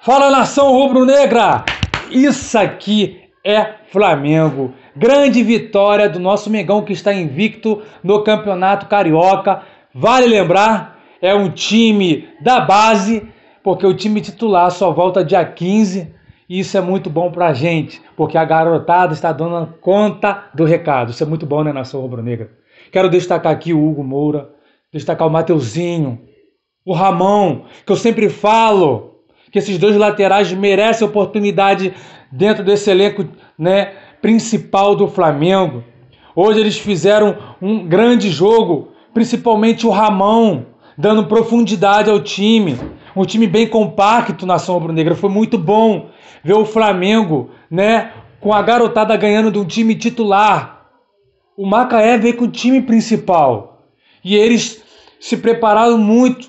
Fala nação rubro-negra! Isso aqui é Flamengo. Grande vitória do nosso Mengão que está invicto no Campeonato Carioca. Vale lembrar, é um time da base, porque o time titular só volta dia 15. E isso é muito bom pra gente, porque a garotada está dando conta do recado. Isso é muito bom, né, nação rubro-negra? Quero destacar aqui o Hugo Moura, destacar o Mateuzinho, o Ramon, que eu sempre falo que esses dois laterais merecem oportunidade dentro desse elenco né, principal do Flamengo. Hoje eles fizeram um grande jogo, principalmente o Ramon, dando profundidade ao time. Um time bem compacto na Sombra Negra. Foi muito bom ver o Flamengo, né, com a garotada ganhando de um time titular. O Macaé veio com o time principal. E eles se prepararam muito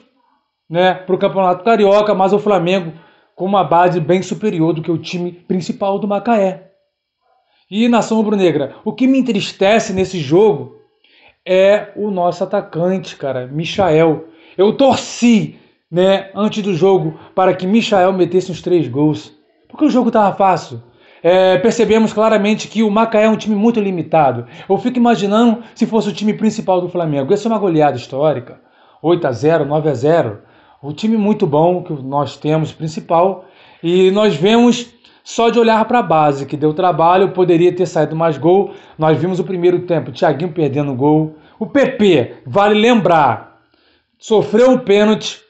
né, para o Campeonato Carioca, mas o Flamengo com uma base bem superior do que o time principal do Macaé. E nação rubro-negra, o que me entristece nesse jogo é o nosso atacante, cara, Michael. Eu torci, né, antes do jogo para que Michael metesse os três gols, porque o jogo estava fácil. É, percebemos claramente que o Macaé é um time muito limitado. Eu fico imaginando se fosse o time principal do Flamengo. Essa é uma goleada histórica. 8 a 0 9 a 0 o time muito bom que nós temos, principal, e nós vemos só de olhar para a base, que deu trabalho, poderia ter saído mais gol. Nós vimos o primeiro tempo, Thiaguinho perdendo gol. O PP, vale lembrar, sofreu um pênalti,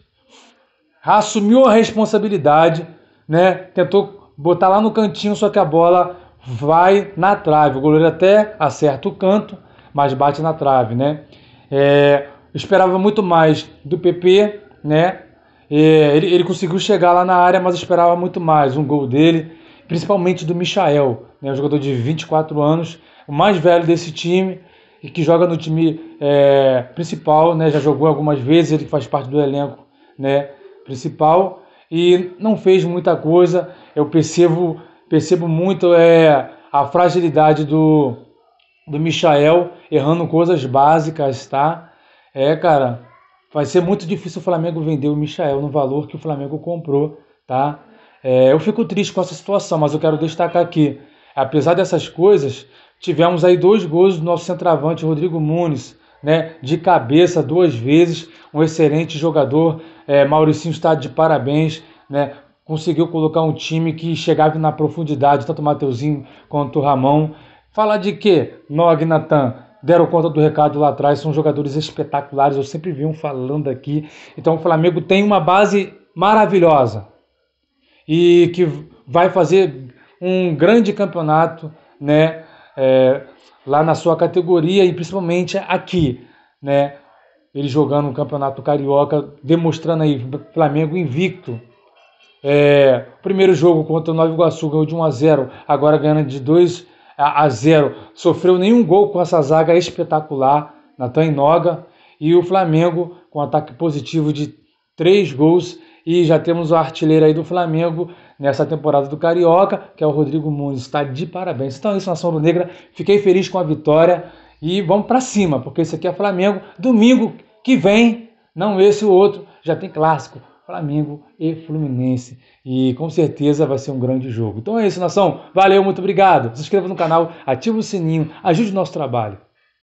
assumiu a responsabilidade, né? Tentou botar lá no cantinho, só que a bola vai na trave. O goleiro até acerta o canto, mas bate na trave, né? É, esperava muito mais do PP, né? É, ele, ele conseguiu chegar lá na área, mas esperava muito mais. Um gol dele, principalmente do Michael, né? um jogador de 24 anos, o mais velho desse time e que joga no time é, principal, né? Já jogou algumas vezes, ele faz parte do elenco, né? Principal e não fez muita coisa. Eu percebo, percebo muito é a fragilidade do do Michael errando coisas básicas, tá? É, cara, vai ser muito difícil o Flamengo vender o Michael no valor que o Flamengo comprou, tá? É, eu fico triste com essa situação, mas eu quero destacar aqui, apesar dessas coisas, tivemos aí dois gols do nosso centroavante Rodrigo Muniz, né? De cabeça duas vezes, um excelente jogador, é, Mauricinho está de parabéns, né? Conseguiu colocar um time que chegava na profundidade, tanto o Mateuzinho quanto o Ramon. Falar de quê? Nog Natan deram conta do recado lá atrás, são jogadores espetaculares, eu sempre vi um falando aqui. Então o Flamengo tem uma base maravilhosa e que vai fazer um grande campeonato, né, é, lá na sua categoria e principalmente aqui, né, ele jogando um campeonato carioca, demonstrando aí Flamengo invicto. É, primeiro jogo contra o Nova Iguaçu ganhou de 1 a 0, agora ganhando de 2 a, zero, sofreu nenhum gol com essa zaga espetacular, Natan Noga e o Flamengo com ataque positivo de três gols e já temos o artilheiro aí do Flamengo nessa temporada do Carioca, que é o Rodrigo Muniz, está de parabéns. Então é isso, na do Negra, fiquei feliz com a vitória e vamos para cima, porque isso aqui é Flamengo, domingo que vem, não esse o outro, já tem clássico. Flamengo e Fluminense. E com certeza vai ser um grande jogo. Então é isso, nação. Valeu, muito obrigado. Se inscreva no canal, ative o sininho, ajude o nosso trabalho.